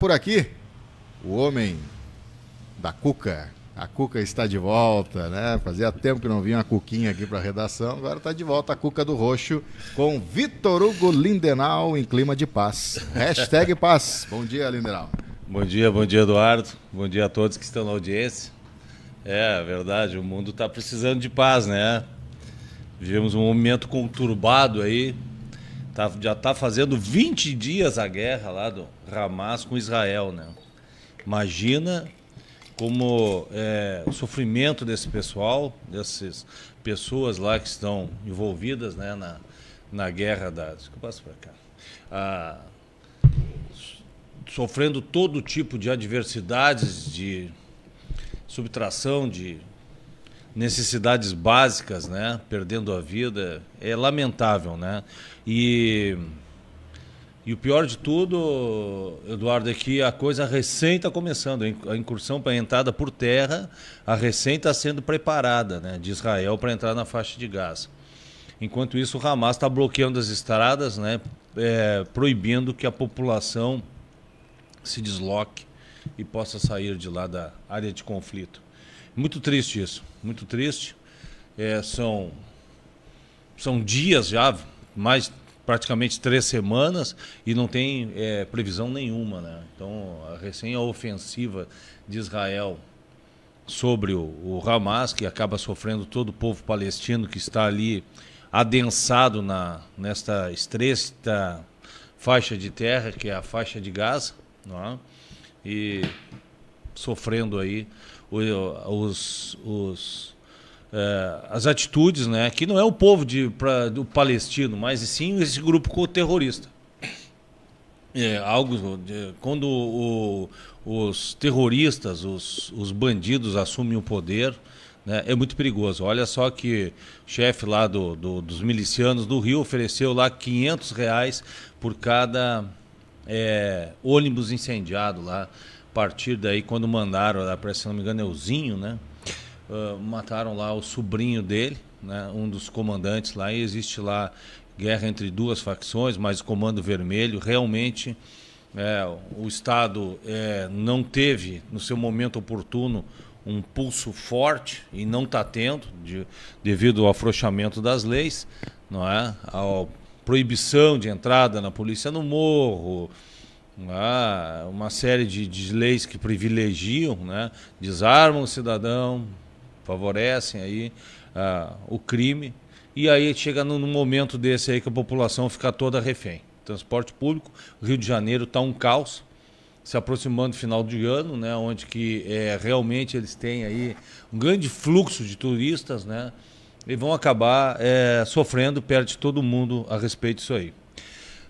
Por aqui, o homem da Cuca. A Cuca está de volta, né? Fazia tempo que não vinha uma cuquinha aqui para a redação, agora está de volta a Cuca do Roxo com Vitor Hugo Lindenal em clima de paz. Hashtag paz. Bom dia, Lindenal. Bom dia, bom dia, Eduardo. Bom dia a todos que estão na audiência. É, verdade, o mundo está precisando de paz, né? Vivemos um momento conturbado aí, Tá, já está fazendo 20 dias a guerra lá do Hamas com Israel, né? Imagina como é, o sofrimento desse pessoal, dessas pessoas lá que estão envolvidas né, na, na guerra da. Desculpa, para cá. Ah, sofrendo todo tipo de adversidades, de subtração de necessidades básicas, né? Perdendo a vida. É lamentável, né? E. E o pior de tudo, Eduardo, é que a coisa recém está começando. A incursão para a entrada por terra, a recém está sendo preparada né, de Israel para entrar na faixa de Gaza. Enquanto isso, o Hamas está bloqueando as estradas, né, é, proibindo que a população se desloque e possa sair de lá da área de conflito. Muito triste isso, muito triste. É, são, são dias já, mais praticamente três semanas, e não tem é, previsão nenhuma. Né? Então, a recém-ofensiva de Israel sobre o, o, Hamas, que acaba sofrendo todo o povo palestino que está ali adensado na, nesta estreita faixa de terra, que é a faixa de Gaza, é? e sofrendo aí os, os é, as atitudes, né? Que não é o povo de, pra, do palestino, mas sim esse grupo terrorista. É, algo de, quando o, os terroristas, os, os bandidos assumem o poder, né, é muito perigoso. Olha só que o chefe lá do, do, dos milicianos do Rio ofereceu lá 500 reais por cada é, ônibus incendiado lá partir daí, quando mandaram, parece, se não me engano, Elzinho é né? Uh, mataram lá o sobrinho dele, né? um dos comandantes lá, e existe lá guerra entre duas facções, mas o Comando Vermelho realmente é, o Estado é, não teve, no seu momento oportuno, um pulso forte e não está tendo, de, devido ao afrouxamento das leis, não é? A proibição de entrada na polícia no morro, ah, uma série de, de, leis que privilegiam, né? desarmam o cidadão, favorecem aí ah, o crime. E aí chega num momento desse aí que a população fica toda refém. Transporte público, Rio de Janeiro está um caos, se aproximando do final de ano, né? onde que é, realmente eles têm aí um grande fluxo de turistas, né? E vão acabar é, sofrendo, perde todo mundo a respeito disso aí.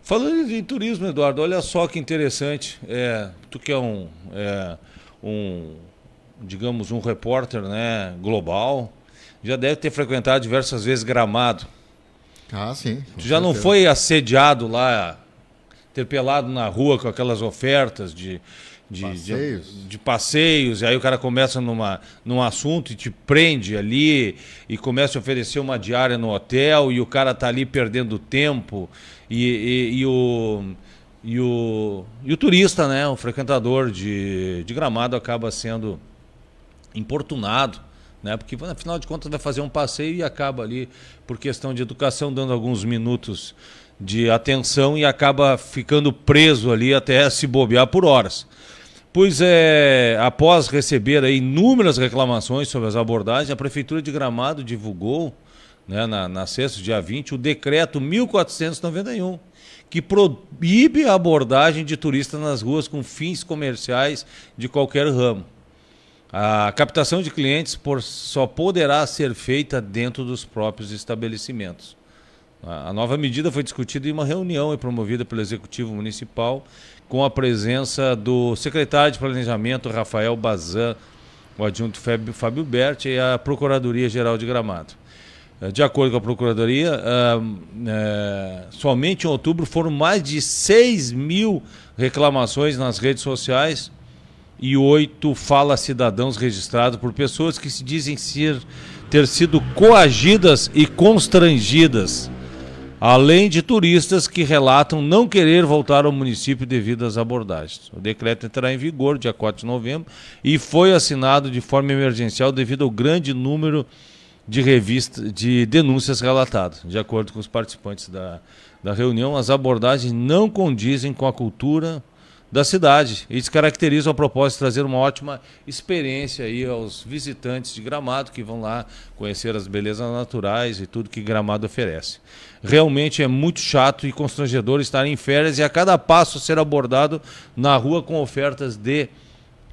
Falando em turismo, Eduardo, olha só que interessante. É, tu que é um, é, um, digamos, um repórter né, global, já deve ter frequentado diversas vezes Gramado. Ah, sim. Tu já não foi assediado lá, interpelado na rua com aquelas ofertas de de passeios. De, de, passeios, e aí o cara começa numa, num assunto e te prende ali, e começa a oferecer uma diária no hotel, e o cara tá ali perdendo tempo, e, e, e o. E o, e o turista, né, o frequentador de, de gramado acaba sendo importunado, né, porque afinal de contas vai fazer um passeio e acaba ali, por questão de educação, dando alguns minutos de atenção e acaba ficando preso ali até se bobear por horas pois é, após receber inúmeras reclamações sobre as abordagens, a Prefeitura de Gramado divulgou, né, na, na sexta, dia 20, o decreto 1491, que proíbe a abordagem de turistas nas ruas com fins comerciais de qualquer ramo. A captação de clientes por, só poderá ser feita dentro dos próprios estabelecimentos. A nova medida foi discutida em uma reunião e promovida pelo Executivo Municipal, com a presença do secretário de Planejamento, Rafael Bazan, o adjunto Fábio Berti e a Procuradoria-Geral de Gramado. Eh, de acordo com a Procuradoria, eh, somente em outubro foram mais de 6 mil reclamações nas redes sociais e oito fala cidadãos registrados por pessoas que se dizem ser, ter sido coagidas e constrangidas além de turistas que relatam não querer voltar ao município devido às abordagens. O decreto entrará em vigor dia 4 de novembro e foi assinado de forma emergencial devido ao grande número de revistas de denúncias relatadas. De acordo com os participantes da, da reunião, as abordagens não condizem com a cultura da cidade. Isso caracteriza o propósito de trazer uma ótima experiência aí aos visitantes de Gramado que vão lá conhecer as belezas naturais e tudo que Gramado oferece. Realmente é muito chato e constrangedor estar em férias e a cada passo ser abordado na rua com ofertas de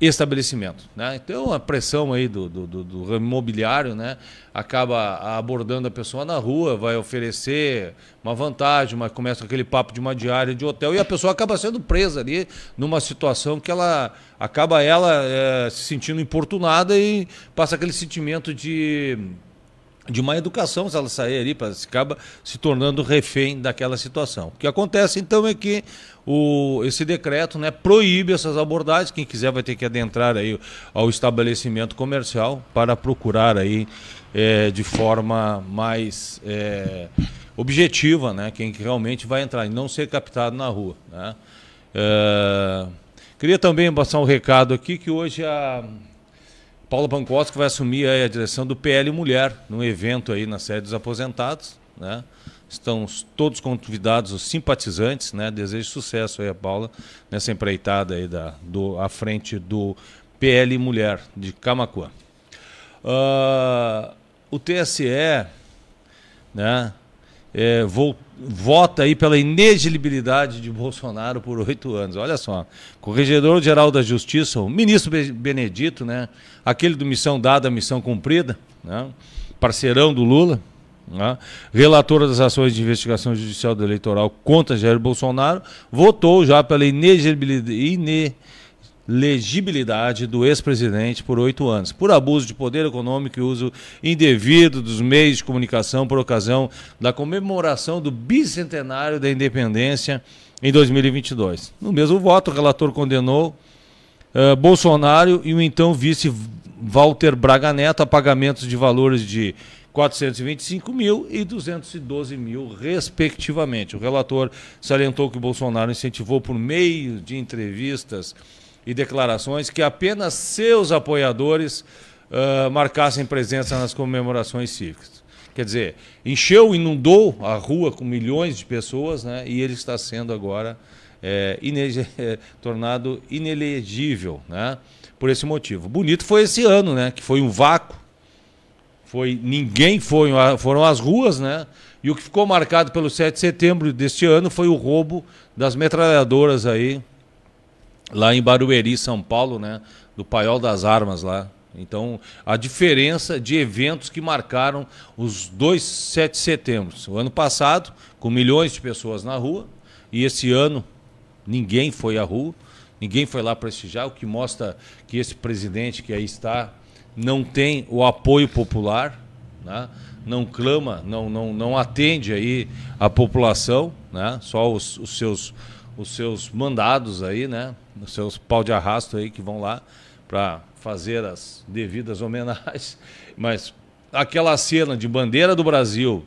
estabelecimento. Né? Então, a pressão aí do, do, do, do imobiliário né? acaba abordando a pessoa na rua, vai oferecer uma vantagem, mas começa aquele papo de uma diária de hotel e a pessoa acaba sendo presa ali numa situação que ela acaba ela é, se sentindo importunada e passa aquele sentimento de de uma educação se ela sair ali, se acaba se tornando refém daquela situação. O que acontece então é que o, esse decreto né, proíbe essas abordagens. Quem quiser vai ter que adentrar aí ao estabelecimento comercial para procurar aí é, de forma mais é, objetiva, né, quem realmente vai entrar e não ser captado na rua. Né. É, queria também passar um recado aqui que hoje a Paula Pankowski vai assumir a direção do PL Mulher, num evento aí na sede dos aposentados, né? Estão todos convidados, os simpatizantes, né? Desejo sucesso aí a Paula nessa empreitada aí da, do, à frente do PL Mulher de Camacuã. Uh, o TSE, né? é, vota aí pela inelegibilidade de Bolsonaro por oito anos. Olha só, Corregedor-Geral da Justiça, o ministro Benedito, né? aquele do Missão Dada, Missão Cumprida, né? parceirão do Lula, né? relatora das ações de investigação judicial do eleitoral contra Jair Bolsonaro, votou já pela inelegibilidade legibilidade do ex-presidente por oito anos, por abuso de poder econômico e uso indevido dos meios de comunicação por ocasião da comemoração do bicentenário da independência em 2022. No mesmo voto, o relator condenou uh, Bolsonaro e o então vice Walter Braga Neto a pagamentos de valores de 425 mil e 212 mil, respectivamente. O relator salientou que Bolsonaro incentivou por meio de entrevistas e declarações que apenas seus apoiadores uh, marcassem presença nas comemorações cívicas. Quer dizer, encheu, inundou a rua com milhões de pessoas né, e ele está sendo agora é, é tornado inelegível né, por esse motivo. Bonito foi esse ano, né, que foi um vácuo, foi ninguém foi, foram às ruas, né? E o que ficou marcado pelo 7 de setembro deste ano foi o roubo das metralhadoras aí lá em Barueri, São Paulo, né? Do Paiol das Armas lá. Então, a diferença de eventos que marcaram os dois 7 de setembro. O ano passado, com milhões de pessoas na rua, e esse ano ninguém foi à rua, ninguém foi lá prestigiar, o que mostra que esse presidente que aí está não tem o apoio popular, né? não clama, não, não, não atende aí a população, né? só os, os seus os seus mandados aí, né? Os seus pau de arrasto aí que vão lá para fazer as devidas homenagens. Mas aquela cena de bandeira do Brasil,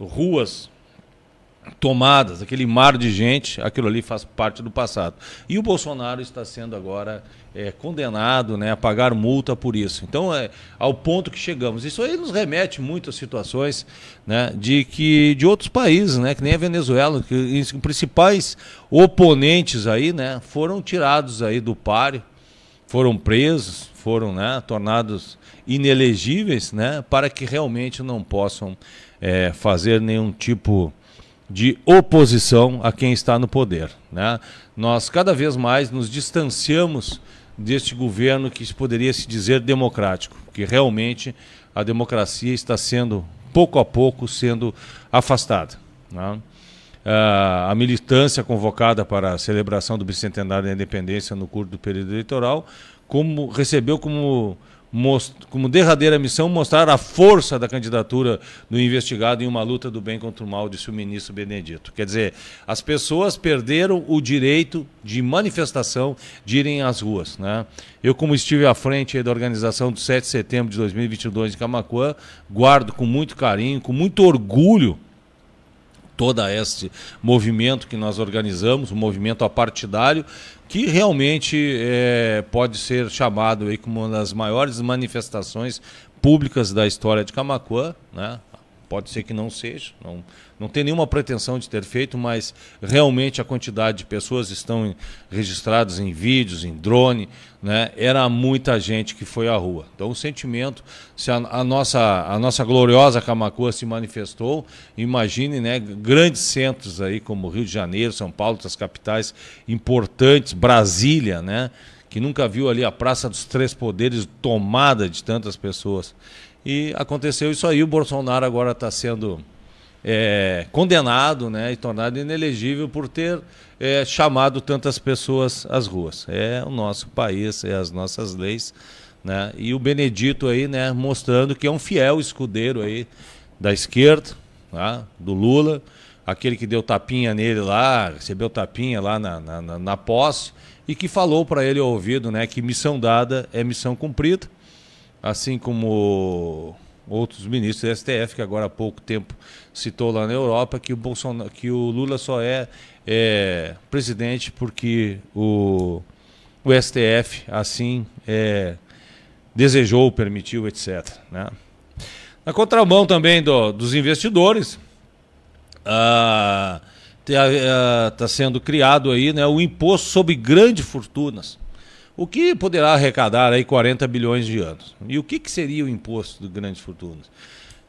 ruas tomadas, aquele mar de gente, aquilo ali faz parte do passado. E o Bolsonaro está sendo agora é, condenado né, a pagar multa por isso. Então, é ao ponto que chegamos. Isso aí nos remete muito a situações né, de que de outros países, né, que nem a Venezuela, que os principais oponentes aí, né, foram tirados aí do páreo, foram presos, foram né, tornados inelegíveis, né, para que realmente não possam é, fazer nenhum tipo de de oposição a quem está no poder. Né? Nós cada vez mais nos distanciamos deste governo que poderia se dizer democrático, que realmente a democracia está sendo, pouco a pouco, sendo afastada. Né? Uh, a militância convocada para a celebração do bicentenário da independência no curso do período eleitoral como, recebeu como como derradeira missão, mostrar a força da candidatura do investigado em uma luta do bem contra o mal, disse o ministro Benedito. Quer dizer, as pessoas perderam o direito de manifestação, de irem às ruas. Né? Eu, como estive à frente da organização do 7 de setembro de 2022 em Camacuã, guardo com muito carinho, com muito orgulho todo este movimento que nós organizamos, um movimento apartidário, que realmente é, pode ser chamado aí como uma das maiores manifestações públicas da história de Camacuã, né? Pode ser que não seja, não, não tem nenhuma pretensão de ter feito, mas realmente a quantidade de pessoas estão registradas em vídeos, em drone, né? Era muita gente que foi à rua. Então o sentimento, se a, a nossa a nossa gloriosa Camacua se manifestou, imagine, né? Grandes centros aí como Rio de Janeiro, São Paulo, outras capitais importantes, Brasília, né? Que nunca viu ali a Praça dos Três Poderes tomada de tantas pessoas. E aconteceu isso aí. O Bolsonaro agora está sendo é, condenado né, e tornado inelegível por ter é, chamado tantas pessoas às ruas. É o nosso país, é as nossas leis. Né? E o Benedito aí, né, mostrando que é um fiel escudeiro aí da esquerda, tá? do Lula, aquele que deu tapinha nele lá, recebeu tapinha lá na, na, na posse, e que falou para ele ao ouvido né, que missão dada é missão cumprida assim como outros ministros do STF, que agora há pouco tempo citou lá na Europa, que o, Bolsonaro, que o Lula só é, é presidente porque o, o STF assim é, desejou, permitiu, etc. Né? Na contramão também do, dos investidores, ah, está ah, sendo criado aí né, o imposto sobre grandes fortunas o que poderá arrecadar aí 40 bilhões de anos? E o que, que seria o imposto de grandes fortunas?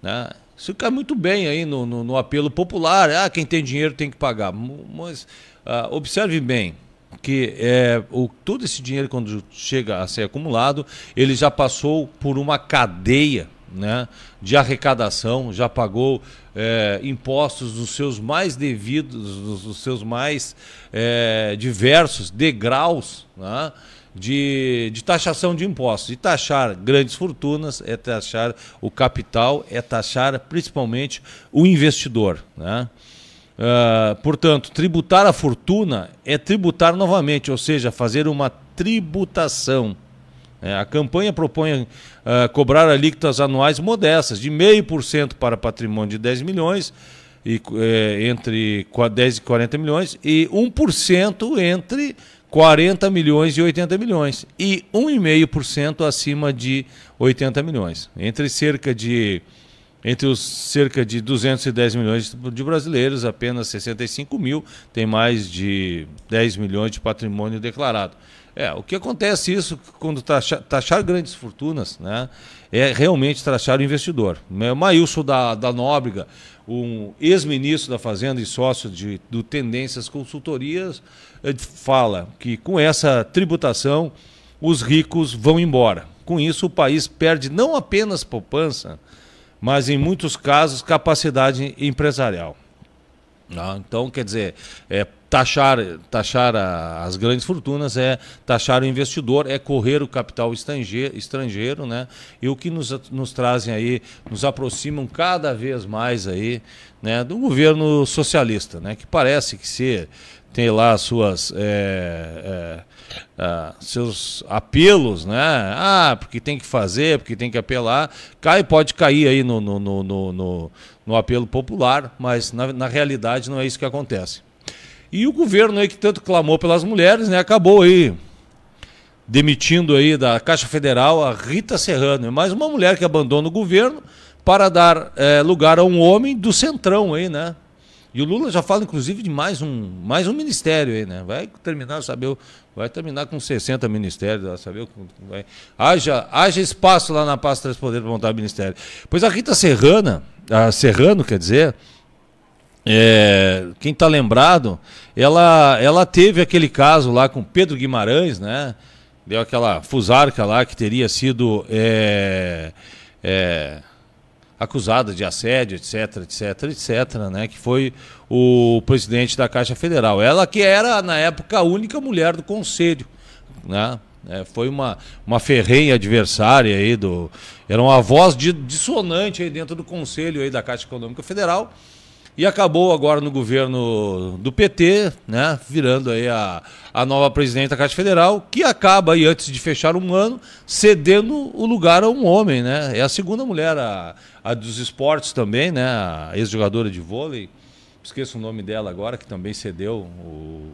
Né? Isso fica muito bem aí no, no, no, apelo popular. Ah, quem tem dinheiro tem que pagar. Mas ah, observe bem que é, o, todo esse dinheiro, quando chega a ser acumulado, ele já passou por uma cadeia né, de arrecadação, já pagou é, impostos dos seus mais devidos, dos, seus mais é, diversos degraus. Né? de, de taxação de impostos. E taxar grandes fortunas é taxar o capital, é taxar principalmente o investidor. Né? Uh, portanto, tributar a fortuna é tributar novamente, ou seja, fazer uma tributação. É, a campanha propõe uh, cobrar alíquotas anuais modestas, de 0,5% para patrimônio de 10 milhões, e, é, entre 10 e 40 milhões, e 1% entre 40 milhões e 80 milhões e 1,5% acima de 80 milhões. Entre cerca de entre os cerca de 210 milhões de brasileiros, apenas 65 mil tem mais de 10 milhões de patrimônio declarado. É, o que acontece isso quando taxar, taxar grandes fortunas, né? É realmente taxar o investidor. Né, Maílson da, da Nóbrega um ex-ministro da Fazenda e sócio de, do Tendências Consultorias, eh, fala que com essa tributação os ricos vão embora. Com isso, o país perde não apenas poupança, mas em muitos casos capacidade empresarial. Ah, então, quer dizer, é, taxar, taxar a, as grandes fortunas é taxar o investidor, é correr o capital estrangeiro, estrangeiro né? E o que nos, nos trazem aí, nos aproximam cada vez mais aí, né, do governo socialista, né? Que parece que ser tem lá suas é, é, é, seus apelos, né? Ah, porque tem que fazer, porque tem que apelar. Cai, pode cair aí no, no, no, no, no apelo popular, mas na, na realidade não é isso que acontece. E o governo aí que tanto clamou pelas mulheres, né, acabou aí demitindo aí da Caixa Federal a Rita Serrano, é mais uma mulher que abandona o governo para dar é, lugar a um homem do centrão aí, né? E o Lula já fala inclusive de mais um, mais um ministério aí, né? Vai terminar, saber vai terminar com 60 ministérios, sabe, vai haja, haja espaço lá na pasta para poder montar ministério. Pois a Rita Serrana, a Serrano, quer dizer, é, quem está lembrado, ela, ela teve aquele caso lá com Pedro Guimarães, né? Deu aquela fusarca lá que teria sido é, é, acusada de assédio, etc, etc, etc, né? Que foi o presidente da Caixa Federal. Ela que era, na época, a única mulher do conselho, né? É, foi uma, uma ferrenha adversária aí do... Era uma voz de, dissonante aí dentro do conselho aí da Caixa Econômica Federal e acabou agora no governo do PT, né, virando aí a, a nova presidente da Caixa Federal, que acaba aí antes de fechar um ano cedendo o lugar a um homem, né? É a segunda mulher a, a dos esportes também, né, a ex-jogadora de vôlei. Esqueço o nome dela agora, que também cedeu o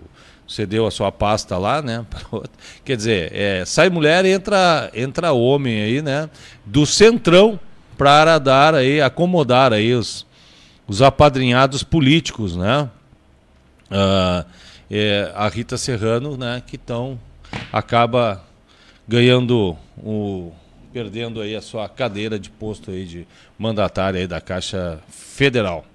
cedeu a sua pasta lá, né? Quer dizer, é, sai mulher e entra, entra homem aí, né? Do centrão para dar aí, acomodar aí os, os apadrinhados políticos, né? Uh, é, a Rita Serrano, né? Que tão, acaba ganhando o perdendo aí a sua cadeira de posto aí de mandatária aí da Caixa Federal.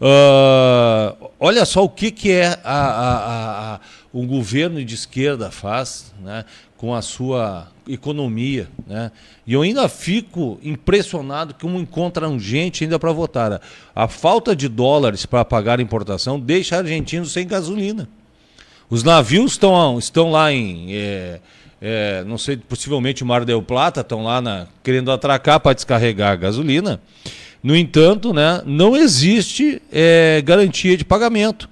Uh, olha só o que, que é a, a, a, um governo de esquerda faz, né? com a sua economia, né? E eu ainda fico impressionado como encontram gente ainda para votar. Né? A falta de dólares para pagar a importação deixa argentinos sem gasolina. Os navios estão, estão lá em, é, é, não sei, possivelmente Mar del Plata, estão lá na, querendo atracar para descarregar a gasolina. No entanto, né, não existe é, garantia de pagamento.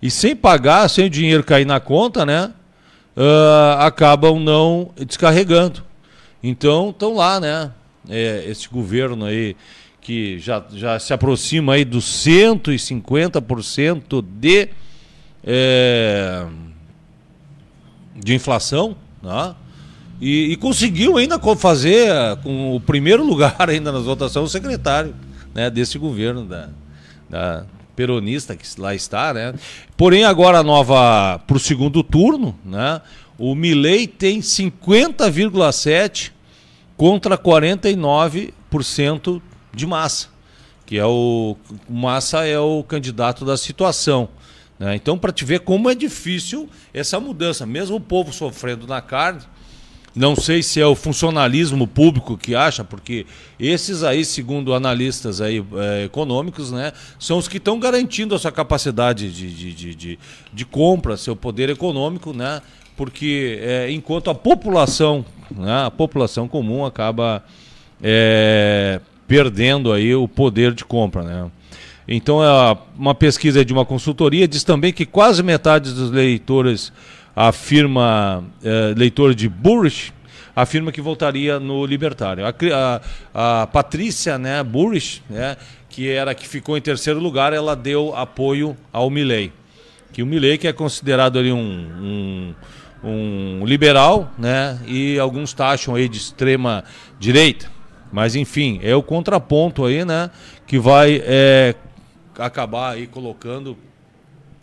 E sem pagar, sem o dinheiro cair na conta, né, uh, acabam não descarregando. Então, estão lá, né? É, esse governo aí que já, já se aproxima aí dos 150% de, é, de inflação, né? E, e, conseguiu ainda fazer ah, com o primeiro lugar ainda nas votações o secretário né, desse governo da, da peronista que lá está, né? Porém, agora nova para o segundo turno, né? O Milley tem 50,7 contra 49% de Massa, que é o Massa é o candidato da situação. Né? Então, para te ver como é difícil essa mudança, mesmo o povo sofrendo na carne, não sei se é o funcionalismo público que acha, porque esses aí, segundo analistas aí, é, econômicos, né, são os que estão garantindo a sua capacidade de, de, de, de, de compra, seu poder econômico, né? Porque é, enquanto a população, né, a população comum acaba é, perdendo aí o poder de compra, né? Então, é, uma pesquisa de uma consultoria diz também que quase metade dos leitores a firma uh, eh, leitor de Burrish afirma que voltaria no Libertário. A, a, a Patrícia né, Burrish, né, que era que ficou em terceiro lugar, ela deu apoio ao Milley. Que o Milley que é considerado ali um, um, um liberal, né, e alguns taxam aí de extrema direita. Mas enfim, é o contraponto aí, né, que vai é, acabar aí colocando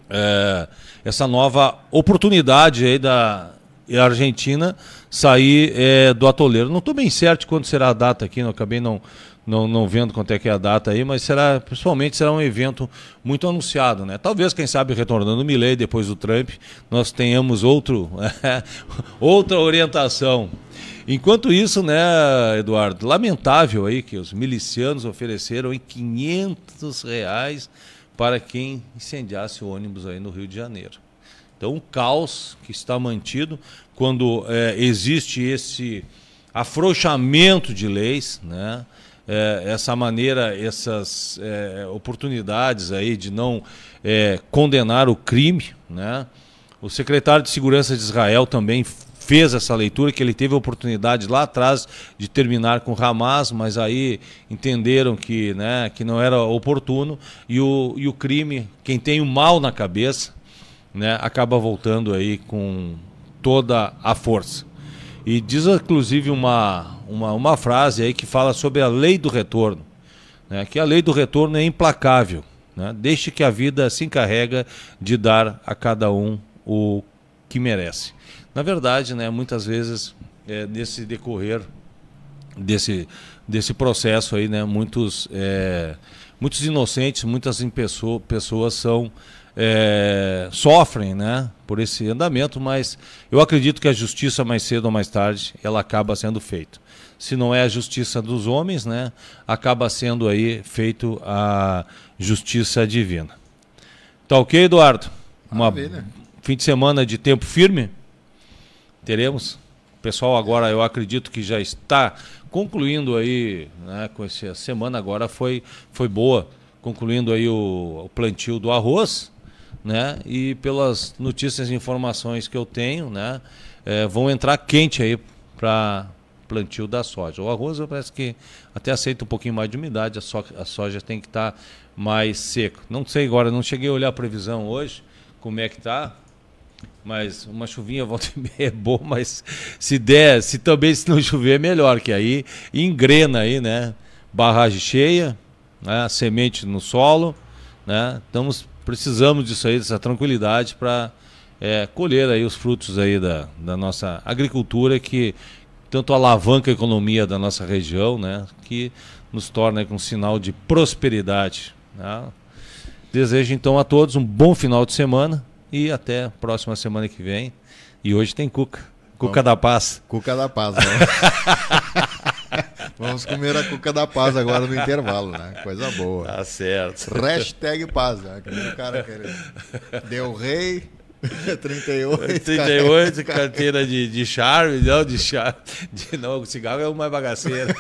é, essa nova oportunidade aí da Argentina sair é, do atoleiro. Não estou bem certo quando será a data aqui, não acabei não, não, não vendo quanto é que é a data aí, mas será, principalmente será um evento muito anunciado, né? Talvez, quem sabe, retornando o Milley depois do Trump, nós tenhamos outro, outra orientação. Enquanto isso, né, Eduardo, lamentável aí que os milicianos ofereceram em 500 reais para quem incendiasse o ônibus aí no Rio de Janeiro. Então, o caos que está mantido quando é, existe esse afrouxamento de leis, né? É, essa maneira, essas é, oportunidades aí de não é, condenar o crime, né? O secretário de Segurança de Israel também fez essa leitura, que ele teve a oportunidade lá atrás de terminar com Hamas, mas aí entenderam que, né, que não era oportuno. E o, e o crime, quem tem o mal na cabeça, né, acaba voltando aí com toda a força. E diz inclusive uma, uma, uma frase aí que fala sobre a lei do retorno, né, que a lei do retorno é implacável. Né? Deixe que a vida se encarrega de dar a cada um o que merece. Na verdade, né, muitas vezes, é, nesse decorrer desse, desse processo aí, né, muitos, é, muitos inocentes, muitas pessoa, pessoas são é, sofrem né, por esse andamento, mas eu acredito que a justiça, mais cedo ou mais tarde, ela acaba sendo feita. Se não é a justiça dos homens, né, acaba sendo aí feito a justiça divina. Tá ok, Eduardo? Uma fim de semana de tempo firme. Teremos. O pessoal agora, eu acredito que já está concluindo aí, né, com essa semana agora foi, foi boa, concluindo aí o, o plantio do arroz, né? E pelas notícias e informações que eu tenho, né, é, vão entrar quente aí para plantio da soja. O arroz eu parece que até aceita um pouquinho mais de umidade, a, so, a soja tem que estar tá mais seco. Não sei agora, não cheguei a olhar a previsão hoje, como é que está? Mas uma chuvinha volta e meia é bom, mas se der, se também se não chover é melhor, que aí engrena aí, né? Barragem cheia, né? semente no solo, né? Estamos, precisamos disso aí, dessa tranquilidade para é, colher aí os frutos aí da, da nossa agricultura que tanto alavanca a economia da nossa região, né? Que nos torna com um sinal de prosperidade. Né? Desejo então a todos um bom final de semana e até a próxima semana que vem. E hoje tem cuca. Cuca da Paz. Cuca da Paz, né? Vamos comer a cuca da paz agora no intervalo, né? Coisa boa. Tá certo. Hashtag paz, né? cara querendo. Deu rei. 38. 38, carteira de, de charme, não, de charme. De, novo cigarro é uma bagaceira.